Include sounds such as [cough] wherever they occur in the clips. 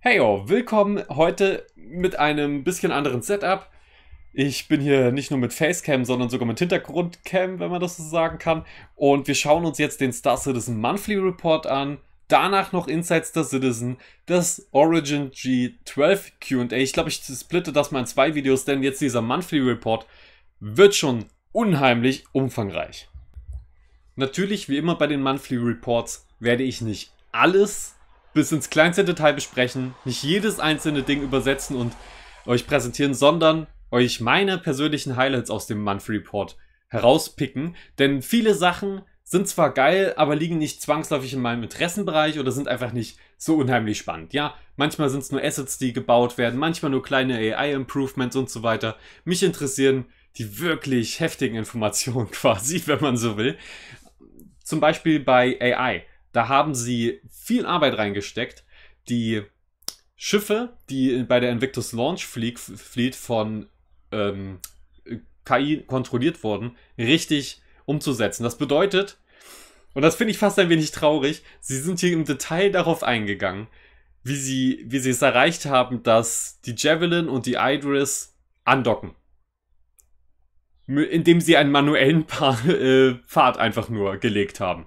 Heyo, willkommen heute mit einem bisschen anderen Setup. Ich bin hier nicht nur mit Facecam, sondern sogar mit Hintergrundcam, wenn man das so sagen kann. Und wir schauen uns jetzt den Star Citizen Monthly Report an. Danach noch Inside Star Citizen, das Origin G12 QA. Ich glaube, ich splitte das mal in zwei Videos, denn jetzt dieser Monthly Report wird schon unheimlich umfangreich. Natürlich, wie immer bei den Monthly Reports, werde ich nicht alles bis ins kleinste Detail besprechen, nicht jedes einzelne Ding übersetzen und euch präsentieren, sondern euch meine persönlichen Highlights aus dem Month Report herauspicken. Denn viele Sachen sind zwar geil, aber liegen nicht zwangsläufig in meinem Interessenbereich oder sind einfach nicht so unheimlich spannend. Ja, manchmal sind es nur Assets, die gebaut werden, manchmal nur kleine AI-Improvements und so weiter. Mich interessieren die wirklich heftigen Informationen [laughs] quasi, wenn man so will. Zum Beispiel bei AI. Da haben sie viel Arbeit reingesteckt. Die Schiffe, die bei der Invictus Launch Fleet, Fleet von ähm, KI kontrolliert wurden, richtig umzusetzen. Das bedeutet, und das finde ich fast ein wenig traurig, sie sind hier im Detail darauf eingegangen, wie sie, wie sie es erreicht haben, dass die Javelin und die Idris andocken. Indem sie einen manuellen Pfad äh, einfach nur gelegt haben.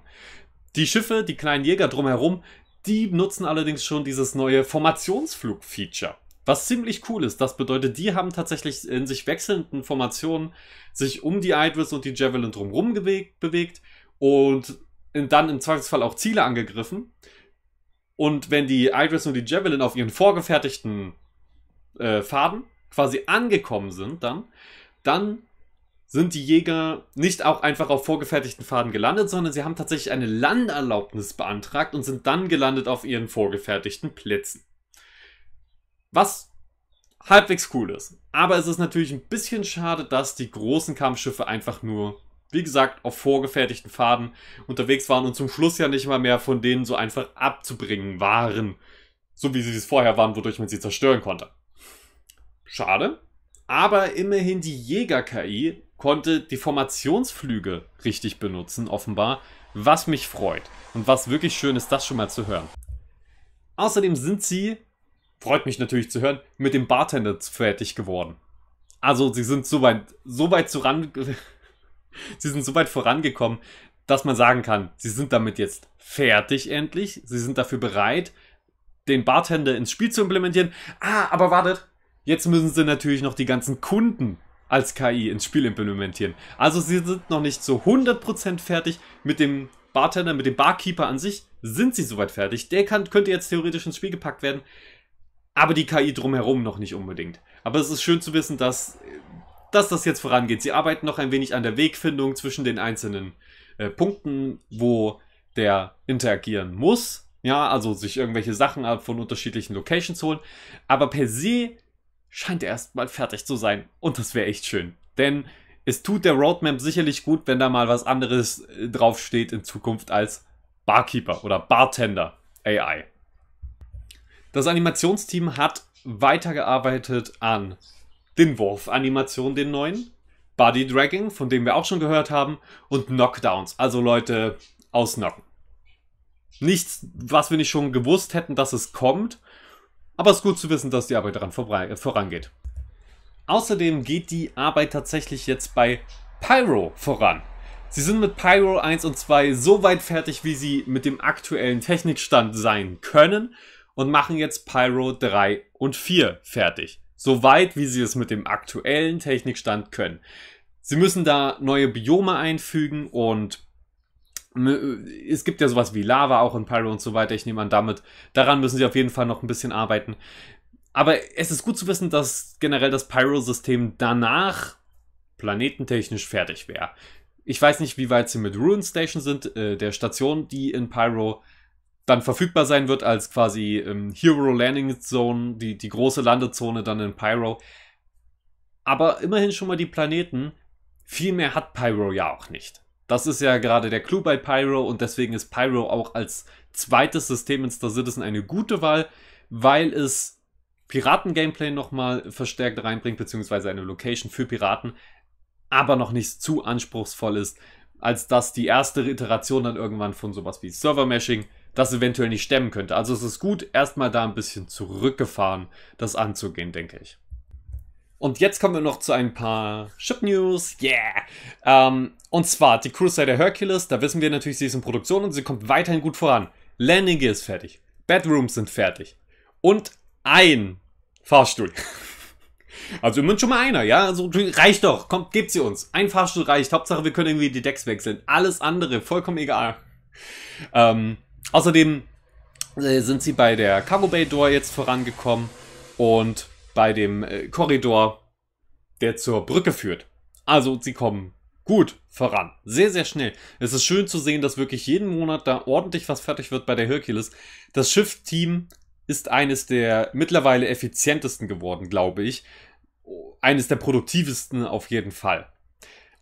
Die Schiffe, die kleinen Jäger drumherum, die nutzen allerdings schon dieses neue Formationsflug-Feature. Was ziemlich cool ist, das bedeutet, die haben tatsächlich in sich wechselnden Formationen sich um die Idris und die Javelin drumherum bewegt, und dann im Zweifelsfall auch Ziele angegriffen. Und wenn die Idris und die Javelin auf ihren vorgefertigten äh, Faden quasi angekommen sind, dann, dann sind die Jäger nicht auch einfach auf vorgefertigten Faden gelandet, sondern sie haben tatsächlich eine Landerlaubnis beantragt und sind dann gelandet auf ihren vorgefertigten Plätzen. Was halbwegs cool ist. Aber es ist natürlich ein bisschen schade, dass die großen Kampfschiffe einfach nur, wie gesagt, auf vorgefertigten Faden unterwegs waren und zum Schluss ja nicht mal mehr von denen so einfach abzubringen waren. So wie sie es vorher waren, wodurch man sie zerstören konnte. Schade. Aber immerhin die Jäger-KI konnte die Formationsflüge richtig benutzen, offenbar, was mich freut. Und was wirklich schön ist, das schon mal zu hören. Außerdem sind sie, freut mich natürlich zu hören, mit dem Bartender fertig geworden. Also sie sind so weit, so weit zuran, [laughs] sie sind so weit vorangekommen, dass man sagen kann, sie sind damit jetzt fertig endlich, sie sind dafür bereit, den Bartender ins Spiel zu implementieren. Ah, aber wartet, jetzt müssen sie natürlich noch die ganzen Kunden als KI ins Spiel implementieren. Also sie sind noch nicht zu 100% fertig mit dem Bartender, mit dem Barkeeper an sich, sind sie soweit fertig. Der kann, könnte jetzt theoretisch ins Spiel gepackt werden, aber die KI drumherum noch nicht unbedingt. Aber es ist schön zu wissen, dass, dass das jetzt vorangeht. Sie arbeiten noch ein wenig an der Wegfindung zwischen den einzelnen äh, Punkten, wo der interagieren muss. Ja, also sich irgendwelche Sachen von unterschiedlichen Locations holen. Aber per se scheint er erstmal fertig zu sein. Und das wäre echt schön. Denn es tut der Roadmap sicherlich gut, wenn da mal was anderes äh, draufsteht in Zukunft als Barkeeper oder Bartender AI. Das Animationsteam hat weitergearbeitet an den Wurf-Animationen, den neuen, Body Dragging, von dem wir auch schon gehört haben, und Knockdowns, also Leute ausknocken. Nichts, was wir nicht schon gewusst hätten, dass es kommt, aber es ist gut zu wissen, dass die Arbeit daran äh, vorangeht. Außerdem geht die Arbeit tatsächlich jetzt bei Pyro voran. Sie sind mit Pyro 1 und 2 so weit fertig, wie sie mit dem aktuellen Technikstand sein können und machen jetzt Pyro 3 und 4 fertig. So weit, wie sie es mit dem aktuellen Technikstand können. Sie müssen da neue Biome einfügen und es gibt ja sowas wie Lava auch in Pyro und so weiter. Ich nehme an, damit, daran müssen sie auf jeden Fall noch ein bisschen arbeiten. Aber es ist gut zu wissen, dass generell das Pyro-System danach planetentechnisch fertig wäre. Ich weiß nicht, wie weit sie mit Ruin Station sind, äh, der Station, die in Pyro dann verfügbar sein wird als quasi ähm, Hero Landing Zone, die, die große Landezone dann in Pyro. Aber immerhin schon mal die Planeten. Viel mehr hat Pyro ja auch nicht. Das ist ja gerade der Clou bei Pyro und deswegen ist Pyro auch als zweites System in Star Citizen eine gute Wahl, weil es Piraten-Gameplay nochmal verstärkt reinbringt, beziehungsweise eine Location für Piraten, aber noch nicht zu anspruchsvoll ist, als dass die erste Iteration dann irgendwann von sowas wie server mashing das eventuell nicht stemmen könnte. Also es ist gut, erstmal da ein bisschen zurückgefahren, das anzugehen, denke ich. Und jetzt kommen wir noch zu ein paar Ship-News. Yeah! Ähm, und zwar die Crusader Hercules, da wissen wir natürlich, sie ist in Produktion und sie kommt weiterhin gut voran. Landing Gear ist fertig. Bedrooms sind fertig. Und ein Fahrstuhl. [laughs] Also immerhin schon mal einer, ja? Also reicht doch. Kommt, gebt sie uns. Ein Fahrstuhl reicht. Hauptsache, wir können irgendwie die Decks wechseln. Alles andere, vollkommen egal. Ähm, außerdem äh, sind sie bei der Cargo Bay Door jetzt vorangekommen und bei dem äh, Korridor, der zur Brücke führt. Also sie kommen gut voran. Sehr, sehr schnell. Es ist schön zu sehen, dass wirklich jeden Monat da ordentlich was fertig wird bei der Hercules. Das Schiffteam ist eines der mittlerweile effizientesten geworden, glaube ich. Eines der produktivesten auf jeden Fall.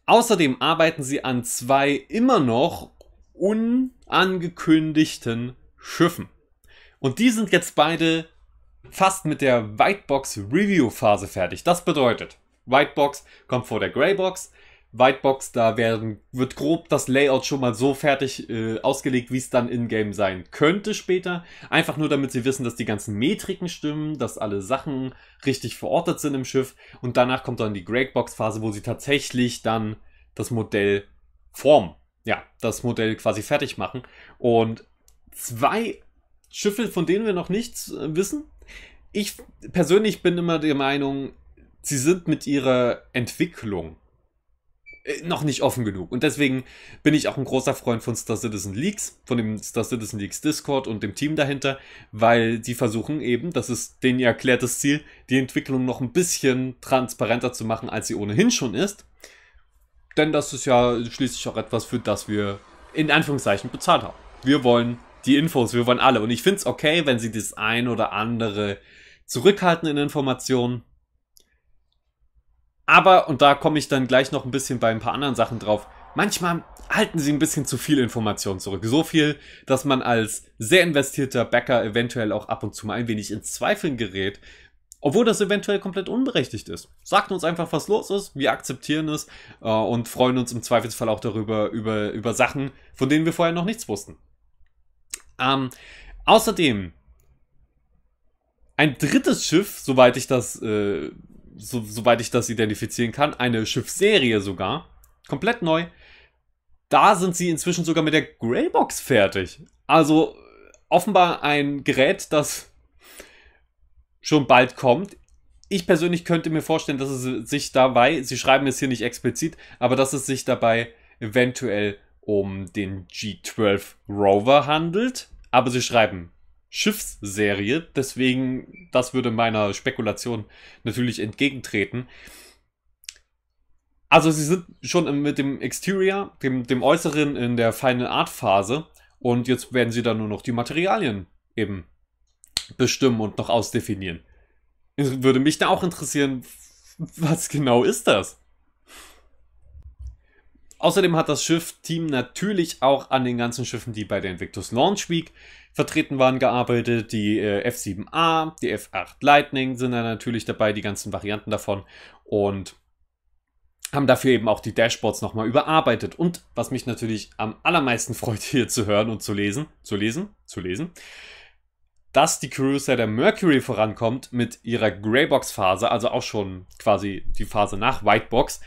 Außerdem arbeiten sie an zwei immer noch unangekündigten Schiffen. Und die sind jetzt beide fast mit der Whitebox Review Phase fertig. Das bedeutet, Whitebox kommt vor der Greybox. Whitebox, da werden, wird grob das Layout schon mal so fertig äh, ausgelegt, wie es dann in-game sein könnte später. Einfach nur, damit sie wissen, dass die ganzen Metriken stimmen, dass alle Sachen richtig verortet sind im Schiff. Und danach kommt dann die Greybox-Phase, wo sie tatsächlich dann das Modell formen. Ja, das Modell quasi fertig machen. Und zwei Schiffe, von denen wir noch nichts äh, wissen, ich persönlich bin immer der Meinung, sie sind mit ihrer Entwicklung äh, noch nicht offen genug. Und deswegen bin ich auch ein großer Freund von Star Citizen Leaks, von dem Star Citizen Leaks Discord und dem Team dahinter, weil die versuchen eben, das ist denen ihr erklärtes Ziel, die Entwicklung noch ein bisschen transparenter zu machen, als sie ohnehin schon ist. Denn das ist ja schließlich auch etwas, für das wir in Anführungszeichen bezahlt haben. Wir wollen die Infos, wir wollen alle. Und ich finde es okay, wenn sie das ein oder andere zurückhaltenden Informationen. Aber, und da komme ich dann gleich noch ein bisschen bei ein paar anderen Sachen drauf, manchmal halten sie ein bisschen zu viel Information zurück. So viel, dass man als sehr investierter Backer eventuell auch ab und zu mal ein wenig ins Zweifeln gerät, obwohl das eventuell komplett unberechtigt ist. Sagt uns einfach, was los ist, wir akzeptieren es äh, und freuen uns im Zweifelsfall auch darüber, über, über Sachen, von denen wir vorher noch nichts wussten. Ähm, außerdem ein drittes Schiff, soweit ich das, äh, so, soweit ich das identifizieren kann, eine Schiffsserie sogar, komplett neu. Da sind sie inzwischen sogar mit der Greybox fertig. Also offenbar ein Gerät, das schon bald kommt. Ich persönlich könnte mir vorstellen, dass es sich dabei, sie schreiben es hier nicht explizit, aber dass es sich dabei eventuell um den G12 Rover handelt. Aber sie schreiben Schiffsserie. Deswegen, das würde meiner Spekulation natürlich entgegentreten. Also sie sind schon mit dem Exterior, dem, dem Äußeren in der Final Art Phase und jetzt werden sie dann nur noch die Materialien eben bestimmen und noch ausdefinieren. Würde mich da auch interessieren, was genau ist das? Außerdem hat das Schiff-Team natürlich auch an den ganzen Schiffen, die bei der Invictus Launch Week vertreten waren, gearbeitet. Die äh, F7A, die F8 Lightning sind da natürlich dabei, die ganzen Varianten davon. Und haben dafür eben auch die Dashboards nochmal überarbeitet. Und was mich natürlich am allermeisten [laughs] freut, hier zu hören und zu lesen, zu lesen, zu lesen, dass die Crusader Mercury vorankommt mit ihrer Greybox-Phase, also auch schon quasi die Phase nach Whitebox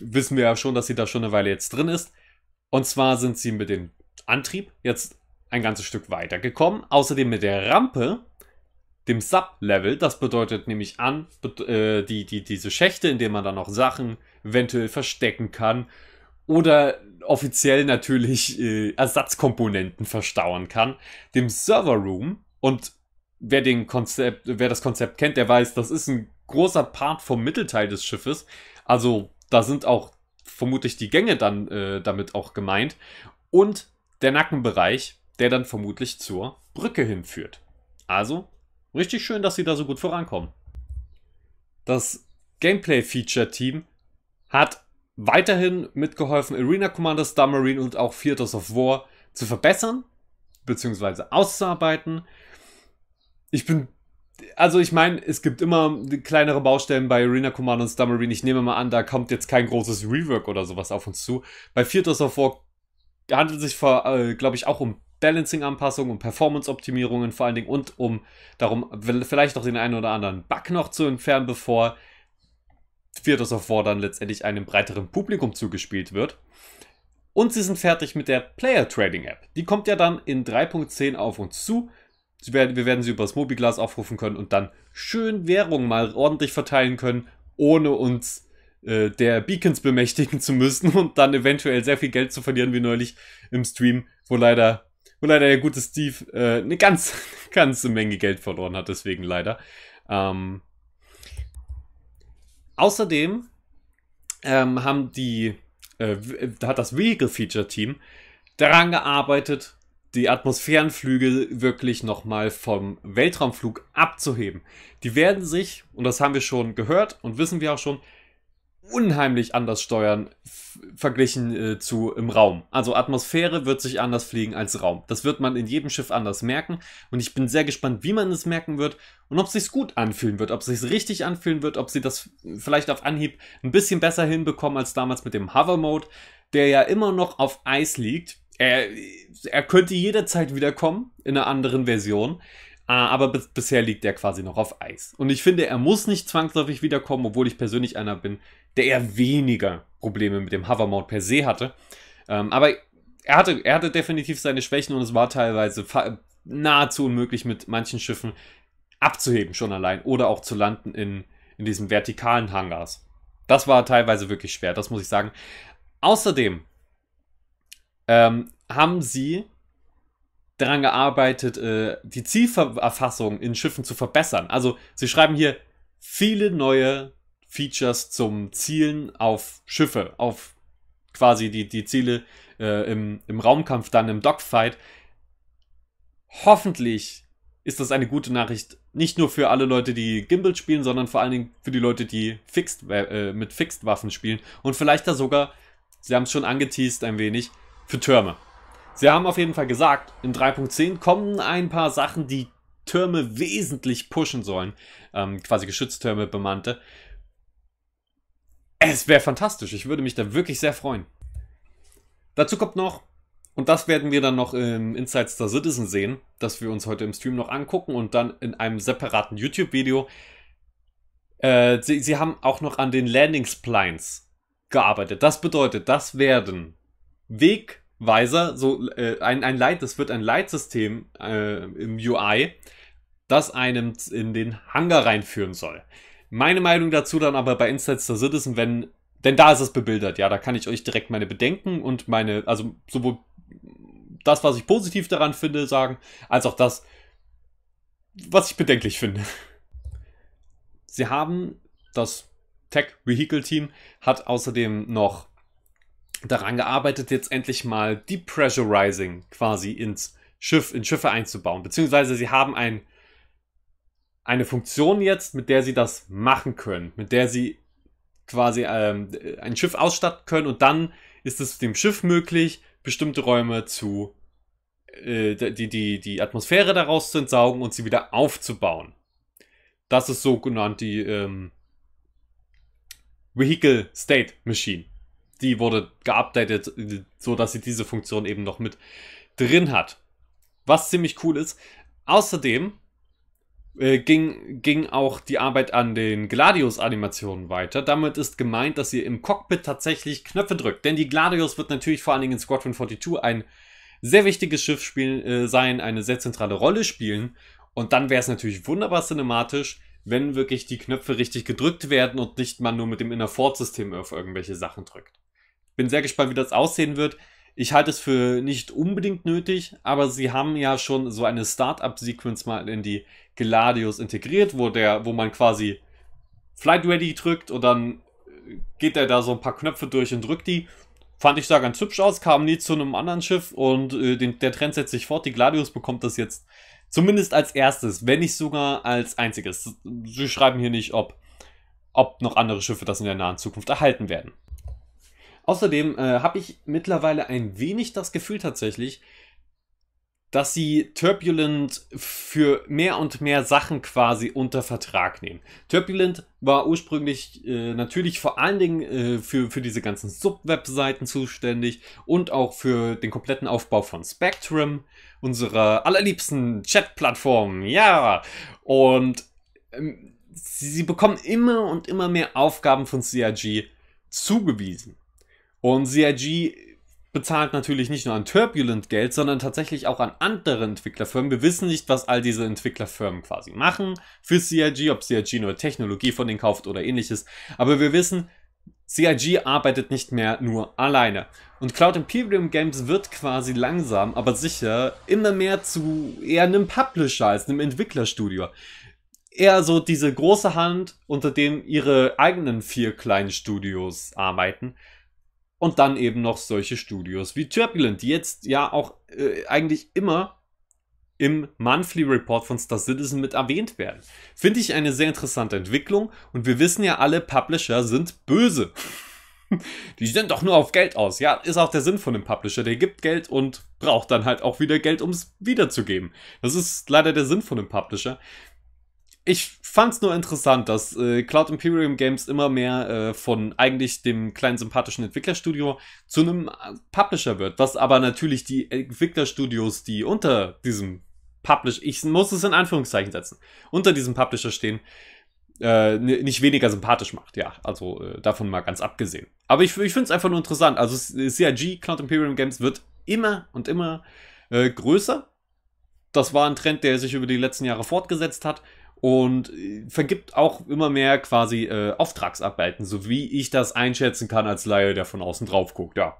wissen wir ja schon, dass sie da schon eine Weile jetzt drin ist. Und zwar sind sie mit dem Antrieb jetzt ein ganzes Stück weiter gekommen. Außerdem mit der Rampe, dem Sub-Level. Das bedeutet nämlich an, äh, die, die, diese Schächte, in denen man dann noch Sachen eventuell verstecken kann. Oder offiziell natürlich äh, Ersatzkomponenten verstauen kann. Dem Server Room. Und wer, den Konzept, wer das Konzept kennt, der weiß, das ist ein großer Part vom Mittelteil des Schiffes. Also da sind auch vermutlich die Gänge dann äh, damit auch gemeint. Und der Nackenbereich, der dann vermutlich zur Brücke hinführt. Also, richtig schön, dass sie da so gut vorankommen. Das Gameplay-Feature-Team hat weiterhin mitgeholfen, Arena Commander, Star Marine und auch Theaters of War zu verbessern bzw. auszuarbeiten. Ich bin also ich meine, es gibt immer kleinere Baustellen bei Arena Command und Stammerin. Ich nehme mal an, da kommt jetzt kein großes Rework oder sowas auf uns zu. Bei Theaters of War handelt es sich, äh, glaube ich, auch um Balancing-Anpassungen, um Performance-Optimierungen vor allen Dingen und um darum, vielleicht noch den einen oder anderen Bug noch zu entfernen, bevor Theaters of War dann letztendlich einem breiteren Publikum zugespielt wird. Und sie sind fertig mit der Player Trading App. Die kommt ja dann in 3.10 auf uns zu werden, wir werden sie über das Mobiglas aufrufen können und dann schön Währung mal ordentlich verteilen können, ohne uns äh, der Beacons bemächtigen zu müssen und dann eventuell sehr viel Geld zu verlieren, wie neulich im Stream, wo leider, wo leider der gute Steve äh, eine ganz, [laughs] ganze Menge Geld verloren hat, deswegen leider. Ähm, außerdem ähm, haben die, äh, hat das Vehicle Feature Team daran gearbeitet, die Atmosphärenflüge wirklich nochmal vom Weltraumflug abzuheben. Die werden sich, und das haben wir schon gehört und wissen wir auch schon, unheimlich anders steuern verglichen äh, zu im Raum. Also Atmosphäre wird sich anders fliegen als Raum. Das wird man in jedem Schiff anders merken und ich bin sehr gespannt, wie man es merken wird und ob es sich gut anfühlen wird, ob es sich richtig anfühlen wird, ob sie das vielleicht auf Anhieb ein bisschen besser hinbekommen als damals mit dem Hover Mode, der ja immer noch auf Eis liegt er, er könnte jederzeit wiederkommen in einer anderen Version. Äh, aber bis, bisher liegt er quasi noch auf Eis. Und ich finde, er muss nicht zwangsläufig wiederkommen, obwohl ich persönlich einer bin, der eher weniger Probleme mit dem Hovermount per se hatte. Ähm, aber er hatte, er hatte definitiv seine Schwächen und es war teilweise nahezu unmöglich, mit manchen Schiffen abzuheben schon allein oder auch zu landen in, in diesen vertikalen Hangars. Das war teilweise wirklich schwer, das muss ich sagen. Außerdem ähm, haben sie daran gearbeitet, äh, die Zielerfassung in Schiffen zu verbessern. Also sie schreiben hier viele neue Features zum Zielen auf Schiffe, auf quasi die, die Ziele äh, im, im Raumkampf, dann im Dogfight. Hoffentlich ist das eine gute Nachricht, nicht nur für alle Leute, die Gimbal spielen, sondern vor allen Dingen für die Leute, die fixed, äh, mit Fixed-Waffen spielen und vielleicht da sogar, sie haben es schon angeteased ein wenig, für Türme. Sie haben auf jeden Fall gesagt, in 3.10 kommen ein paar Sachen, die Türme wesentlich pushen sollen. Ähm, quasi Geschütztürme, bemannte. Es wäre fantastisch. Ich würde mich da wirklich sehr freuen. Dazu kommt noch, und das werden wir dann noch im Inside Star Citizen sehen, dass wir uns heute im Stream noch angucken und dann in einem separaten YouTube-Video. Äh, sie, sie haben auch noch an den Landing Splines gearbeitet. Das bedeutet, das werden Wegweiser, so äh, ein, ein Leit, das wird ein Leitsystem äh, im UI, das einem in den Hangar reinführen soll. Meine Meinung dazu dann aber bei Insights der Citizen, wenn, denn da ist es bebildert, ja, da kann ich euch direkt meine Bedenken und meine, also sowohl das, was ich positiv daran finde, sagen, als auch das, was ich bedenklich finde. Sie haben das Tech Vehicle Team hat außerdem noch daran gearbeitet, jetzt endlich mal Depressurizing quasi ins Schiff, in Schiffe einzubauen. Beziehungsweise sie haben ein, eine Funktion jetzt, mit der sie das machen können, mit der sie quasi ähm, ein Schiff ausstatten können und dann ist es dem Schiff möglich, bestimmte Räume zu, äh, die, die, die Atmosphäre daraus zu entsaugen und sie wieder aufzubauen. Das ist so genannt die ähm, Vehicle State Machine die wurde geupdatet, so dass sie diese Funktion eben noch mit drin hat. Was ziemlich cool ist. Außerdem äh, ging, ging auch die Arbeit an den Gladius-Animationen weiter. Damit ist gemeint, dass ihr im Cockpit tatsächlich Knöpfe drückt. Denn die Gladius wird natürlich vor allen Dingen in Squadron 42 ein sehr wichtiges Schiff spielen, äh, sein, eine sehr zentrale Rolle spielen. Und dann wäre es natürlich wunderbar cinematisch, wenn wirklich die Knöpfe richtig gedrückt werden und nicht man nur mit dem Inner Fort System auf irgendwelche Sachen drückt. Bin sehr gespannt, wie das aussehen wird. Ich halte es für nicht unbedingt nötig, aber sie haben ja schon so eine Startup-Sequence mal in die Gladius integriert, wo der, wo man quasi Flight Ready drückt und dann äh, geht er da so ein paar Knöpfe durch und drückt die. Fand ich da ganz hübsch aus, kam nie zu einem anderen Schiff und äh, den, der Trend setzt sich fort. Die Gladius bekommt das jetzt zumindest als erstes, wenn nicht sogar als einziges. Sie schreiben hier nicht, ob, ob noch andere Schiffe das in der nahen Zukunft erhalten werden. Außerdem äh, habe ich mittlerweile ein wenig das Gefühl tatsächlich, dass sie Turbulent für mehr und mehr Sachen quasi unter Vertrag nehmen. Turbulent war ursprünglich äh, natürlich vor allen Dingen äh, für, für diese ganzen Sub-Webseiten zuständig und auch für den kompletten Aufbau von Spectrum, unserer allerliebsten Chat-Plattform. Ja, und ähm, sie, sie bekommen immer und immer mehr Aufgaben von CRG zugewiesen. Und CIG bezahlt natürlich nicht nur an Turbulent Geld, sondern tatsächlich auch an andere Entwicklerfirmen. Wir wissen nicht, was all diese Entwicklerfirmen quasi machen für CIG, ob CIG nur Technologie von denen kauft oder ähnliches. Aber wir wissen, CIG arbeitet nicht mehr nur alleine. Und Cloud Imperium Games wird quasi langsam, aber sicher immer mehr zu eher einem Publisher als einem Entwicklerstudio. Eher so diese große Hand, unter dem ihre eigenen vier kleinen Studios arbeiten. Und dann eben noch solche Studios wie Turbulent, die jetzt ja auch äh, eigentlich immer im Monthly Report von Star Citizen mit erwähnt werden. Finde ich eine sehr interessante Entwicklung und wir wissen ja alle, Publisher sind böse. [laughs] Die sind doch nur auf Geld aus. Ja, ist auch der Sinn von einem Publisher. Der gibt Geld und braucht dann halt auch wieder Geld, um es wiederzugeben. Das ist leider der Sinn von einem Publisher ich fand's nur interessant, dass äh, Cloud Imperium Games immer mehr äh, von eigentlich dem kleinen sympathischen Entwicklerstudio zu einem äh, Publisher wird, was aber natürlich die Entwicklerstudios, die unter diesem Publisher, ich muss es in Anführungszeichen setzen, unter diesem Publisher stehen, äh, nicht weniger sympathisch macht, ja. Also äh, davon mal ganz abgesehen. Aber ich, ich finde es einfach nur interessant. Also CIG, Cloud Imperium Games, wird immer und immer äh, größer. Das war ein Trend, der sich über die letzten Jahre fortgesetzt hat und äh, vergibt auch immer mehr quasi äh, Auftragsarbeiten, so wie ich das einschätzen kann als Laie, der von außen drauf guckt, ja.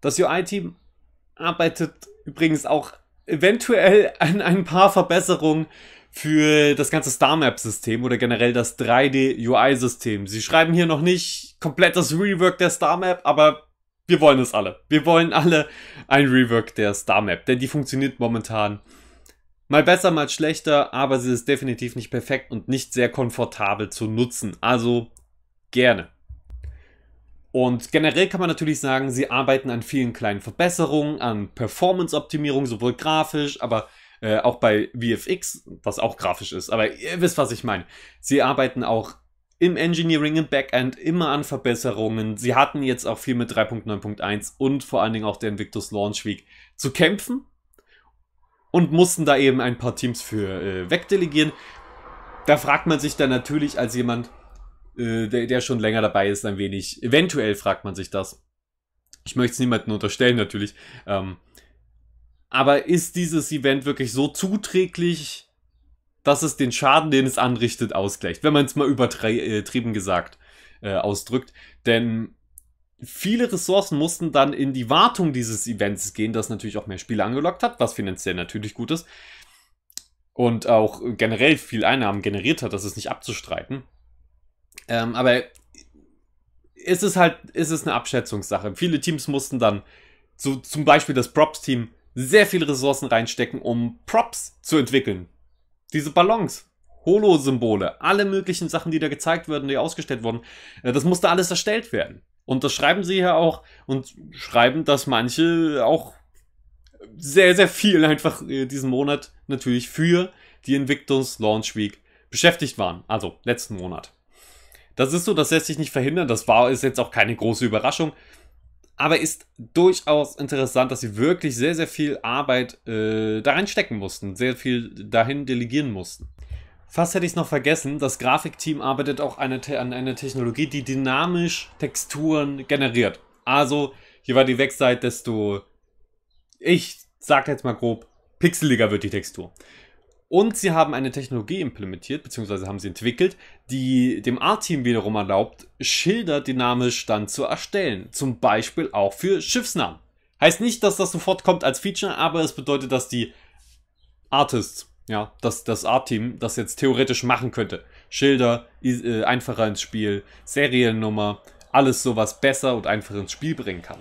Das UI-Team arbeitet übrigens auch eventuell an ein paar Verbesserungen für das ganze Star-Map-System oder generell das 3D-UI-System. Sie schreiben hier noch nicht komplett das Rework der Star-Map, aber wir wollen es alle. Wir wollen alle ein Rework der Star-Map, denn die funktioniert momentan Mal besser, mal schlechter, aber sie ist definitiv nicht perfekt und nicht sehr komfortabel zu nutzen. Also gerne. Und generell kann man natürlich sagen, sie arbeiten an vielen kleinen Verbesserungen, an Performance-Optimierung, sowohl grafisch, aber äh, auch bei VFX, was auch grafisch ist. Aber ihr wisst, was ich meine. Sie arbeiten auch im Engineering, im Backend immer an Verbesserungen. Sie hatten jetzt auch viel mit 3.9.1 und vor allen Dingen auch der Invictus Launch Week zu kämpfen und mussten da eben ein paar Teams für äh, wegdelegieren. Da fragt man sich dann natürlich als jemand, äh, der, der schon länger dabei ist, ein wenig, eventuell fragt man sich das. Ich möchte es niemandem unterstellen natürlich. Ähm, aber ist dieses Event wirklich so zuträglich, dass es den Schaden, den es anrichtet, ausgleicht? Wenn man es mal übertrieben äh, gesagt äh, ausdrückt. Denn viele Ressourcen mussten dann in die Wartung dieses Events gehen, das natürlich auch mehr Spiele angelockt hat, was finanziell natürlich gut ist. Und auch generell viel Einnahmen generiert hat, das ist nicht abzustreiten. Ähm, aber ist es halt, ist halt eine Abschätzungssache. Viele Teams mussten dann, so zum Beispiel das Props-Team, sehr viele Ressourcen reinstecken, um Props zu entwickeln. Diese Ballons, Holo-Symbole, alle möglichen Sachen, die da gezeigt wurden, die ausgestellt wurden, äh, das musste alles erstellt werden. Und das schreiben sie ja auch und schreiben, dass manche auch sehr, sehr viel einfach äh, diesen Monat natürlich für die Invictus Launch Week beschäftigt waren. Also letzten Monat. Das ist so, das lässt sich nicht verhindern. Das war ist jetzt auch keine große Überraschung. Aber ist durchaus interessant, dass sie wirklich sehr, sehr viel Arbeit äh, da reinstecken mussten, sehr viel dahin delegieren mussten. Fast hätte ich es noch vergessen, das Grafikteam arbeitet auch eine an einer Technologie, die dynamisch Texturen generiert. Also, je weiter die weg seid, desto, ich sag jetzt mal grob, pixeliger wird die Textur. Und sie haben eine Technologie implementiert, beziehungsweise haben sie entwickelt, die dem Art-Team wiederum erlaubt, Schilder dynamisch dann zu erstellen. Zum Beispiel auch für Schiffsnamen. Heißt nicht, dass das sofort kommt als Feature, aber es bedeutet, dass die Artists ja, das, das Art-Team das jetzt theoretisch machen könnte. Schilder, äh, einfacher ins Spiel, Seriennummer, alles sowas besser und einfacher ins Spiel bringen kann.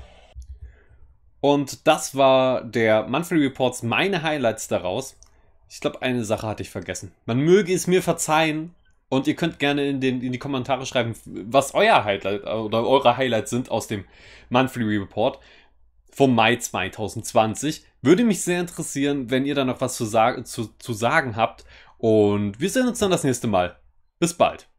Und das war der Monthly Reports, meine Highlights daraus. Ich glaube, eine Sache hatte ich vergessen. Man möge es mir verzeihen und ihr könnt gerne in, den, in die Kommentare schreiben, was euer Highlight äh, oder eure Highlights sind aus dem Monthly Report vom Mai 2020. Würde mich sehr interessieren, wenn ihr da noch was zu, sagen, zu, zu sagen habt. Und wir sehen uns dann das nächste Mal. Bis bald.